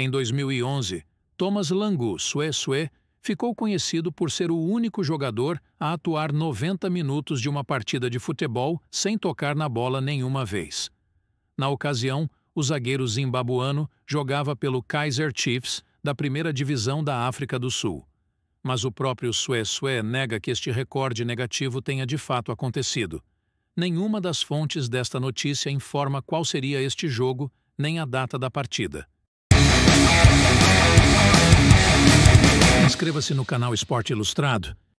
Em 2011, Thomas Langu Suessue ficou conhecido por ser o único jogador a atuar 90 minutos de uma partida de futebol sem tocar na bola nenhuma vez. Na ocasião, o zagueiro zimbabuano jogava pelo Kaiser Chiefs, da primeira divisão da África do Sul. Mas o próprio Sué nega que este recorde negativo tenha de fato acontecido. Nenhuma das fontes desta notícia informa qual seria este jogo, nem a data da partida. Inscreva-se no canal Esporte Ilustrado